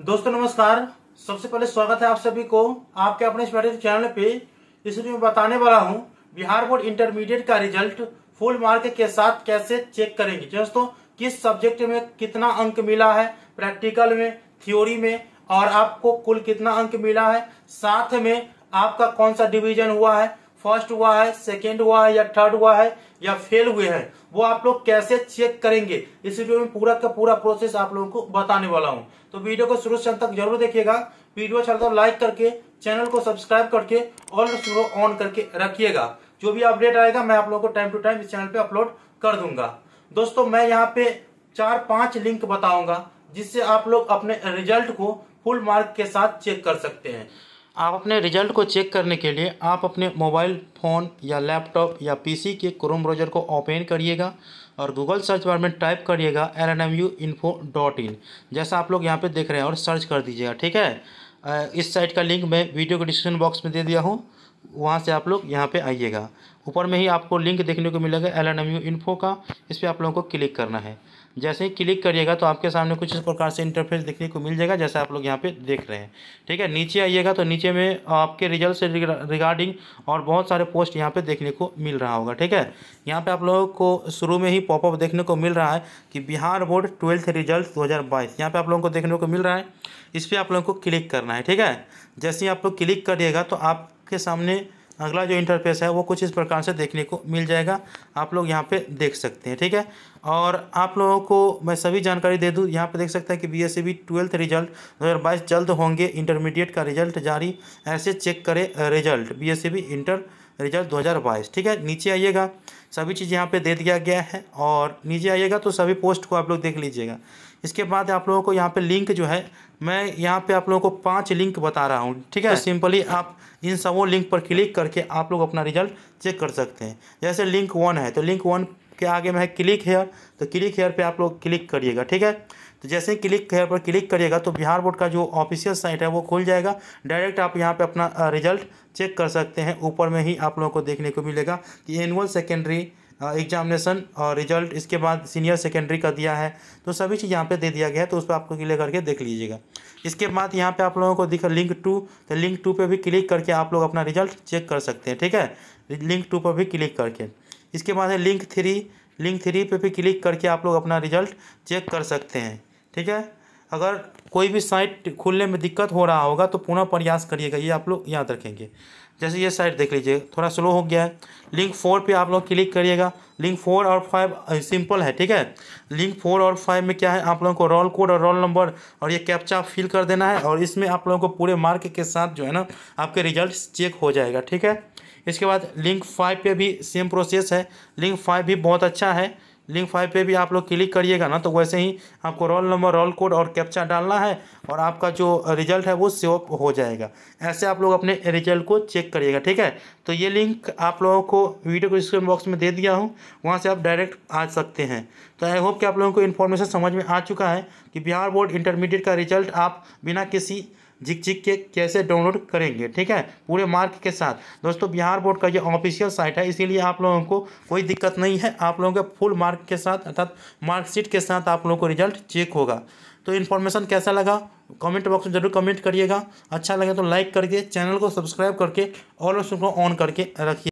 दोस्तों नमस्कार सबसे पहले स्वागत है आप सभी को आपके अपने चैनल पे इसलिए मैं बताने वाला हूँ बिहार बोर्ड इंटरमीडिएट का रिजल्ट फुल मार्क के साथ कैसे चेक करेंगे दोस्तों किस सब्जेक्ट में कितना अंक मिला है प्रैक्टिकल में थ्योरी में और आपको कुल कितना अंक मिला है साथ में आपका कौन सा डिविजन हुआ है फर्स्ट हुआ है सेकेंड हुआ है या थर्ड हुआ है या फेल हुए हैं वो आप लोग कैसे चेक करेंगे इस वीडियो में पूरा का पूरा प्रोसेस आप लोगों को बताने वाला हूँ तो वीडियो को शुरू से अंत तक जरूर देखिएगा वीडियो अच्छा लगता लाइक तो करके चैनल को सब्सक्राइब करके ऑल शुरू ऑन करके रखिएगा जो भी अपडेट आएगा मैं आप लोगों को टाइम टू टाइम इस चैनल पे अपलोड कर दूंगा दोस्तों मैं यहाँ पे चार पांच लिंक बताऊंगा जिससे आप लोग अपने रिजल्ट को फुल मार्क के साथ चेक कर सकते हैं आप अपने रिजल्ट को चेक करने के लिए आप अपने मोबाइल फ़ोन या लैपटॉप या पीसी के क्रोम ब्राउज़र को ओपन करिएगा और गूगल सर्च बार में टाइप करिएगा L N M U info dot in जैसा आप लोग यहाँ पे देख रहे हैं और सर्च कर दीजिएगा ठीक है इस साइट का लिंक मैं वीडियो के डिस्क्रिप्शन बॉक्स में दे दिया हूँ वहाँ से आप लोग यहाँ पर आइएगा ऊपर में ही आपको लिंक देखने को मिलेगा L N M U info का इस पर आप लोगों को क्लिक करना है जैसे ही क्लिक करिएगा तो आपके सामने कुछ इस प्रकार से इंटरफेस देखने को मिल जाएगा जैसे आप लोग यहाँ पे देख रहे हैं ठीक है नीचे आइएगा तो नीचे में आपके रिजल्ट से रिगार्डिंग और बहुत सारे पोस्ट यहाँ पे देखने को मिल रहा होगा ठीक है यहाँ पे आप लोगों को शुरू में ही पॉपअप देखने को मिल रहा है कि बिहार बोर्ड ट्वेल्थ रिजल्ट दो हज़ार पे आप लोगों को देखने को मिल रहा है इस पर आप लोगों को क्लिक करना है ठीक है जैसे ही आप लोग क्लिक करिएगा तो आपके सामने अगला जो इंटरफेस है वो कुछ इस प्रकार से देखने को मिल जाएगा आप लोग यहाँ पे देख सकते हैं ठीक है और आप लोगों को मैं सभी जानकारी दे दूँ यहाँ पे देख सकते हैं कि B S C twelfth result दो हज़ार बाईस जल्द होंगे इंटरमीडिएट का रिजल्ट जारी ऐसे चेक करें result B S C inter result 2022 ठीक है नीचे आइएगा सभी चीज़ यहाँ पे दे दिया गया है और नीचे आइएगा तो सभी पोस्ट को आप लोग देख लीजिएगा इसके बाद आप लोगों को यहाँ पे लिंक जो है मैं यहाँ पे आप लोगों को पांच लिंक बता रहा हूँ ठीक है सिंपली आप इन सबों लिंक पर क्लिक करके आप लोग अपना रिजल्ट चेक कर सकते हैं जैसे लिंक वन है तो लिंक वन के आगे में है क्लिक हेयर तो क्लिक हेयर पे आप लोग क्लिक करिएगा ठीक है तो जैसे ही क्लिक हेयर पर क्लिक करिएगा तो बिहार बोर्ड का जो ऑफिशियल साइट है वो खुल जाएगा डायरेक्ट आप यहाँ पे अपना रिजल्ट चेक कर सकते हैं ऊपर में ही आप लोगों को देखने को मिलेगा कि एनुअल सेकेंडरी एग्जामिनेशन और रिजल्ट इसके बाद सीनियर सेकेंडरी का दिया है तो सभी चीज़ यहाँ पे दे दिया गया है तो उस पर आपको क्लिक करके देख लीजिएगा इसके बाद यहाँ पे आप लोगों को दिखा लिंक टू तो लिंक टू पे भी क्लिक करके आप लोग अपना रिजल्ट चेक कर सकते हैं ठीक है लिंक टू पर भी क्लिक करके इसके बाद है लिंक थ्री लिंक थ्री पे भी क्लिक करके आप लोग अपना रिजल्ट चेक कर सकते हैं ठीक है अगर कोई भी साइट खुलने में दिक्कत हो रहा होगा तो पुनः प्रयास करिएगा ये आप लोग याद रखेंगे जैसे ये साइट देख लीजिए थोड़ा स्लो हो गया है लिंक फोर पे आप लोग क्लिक करिएगा लिंक फोर और फाइव सिंपल है ठीक है लिंक फोर और फाइव में क्या है आप लोगों को रोल कोड और रोल नंबर और ये कैप्चा फिल कर देना है और इसमें आप लोगों को पूरे मार्क के साथ जो है ना आपके रिजल्ट चेक हो जाएगा ठीक है इसके बाद लिंक फाइव पे भी सेम प्रोसेस है लिंक फाइव भी बहुत अच्छा है लिंक फाइव पे भी आप लोग क्लिक करिएगा ना तो वैसे ही आपको रोल नंबर रोल कोड और कैप्चा डालना है और आपका जो रिजल्ट है वो सेव हो जाएगा ऐसे आप लोग अपने रिजल्ट को चेक करिएगा ठीक है तो ये लिंक आप लोगों को वीडियो को डिस्क्रिप्शन बॉक्स में दे दिया हूँ वहाँ से आप डायरेक्ट आ सकते हैं तो आई होप कि आप लोगों को इन्फॉर्मेशन समझ में आ चुका है कि बिहार बोर्ड इंटरमीडिएट का रिजल्ट आप बिना किसी झिक झिक के कैसे डाउनलोड करेंगे ठीक है पूरे मार्क के साथ दोस्तों बिहार बोर्ड का ये ऑफिशियल साइट है इसीलिए आप लोगों को कोई दिक्कत नहीं है आप लोगों के फुल मार्क के साथ अर्थात मार्कशीट के साथ आप लोगों को रिजल्ट चेक होगा तो इन्फॉर्मेशन कैसा लगा कमेंट बॉक्स में जरूर कमेंट करिएगा अच्छा लगे तो लाइक करके चैनल को सब्सक्राइब करके और उसको ऑन करके रखिए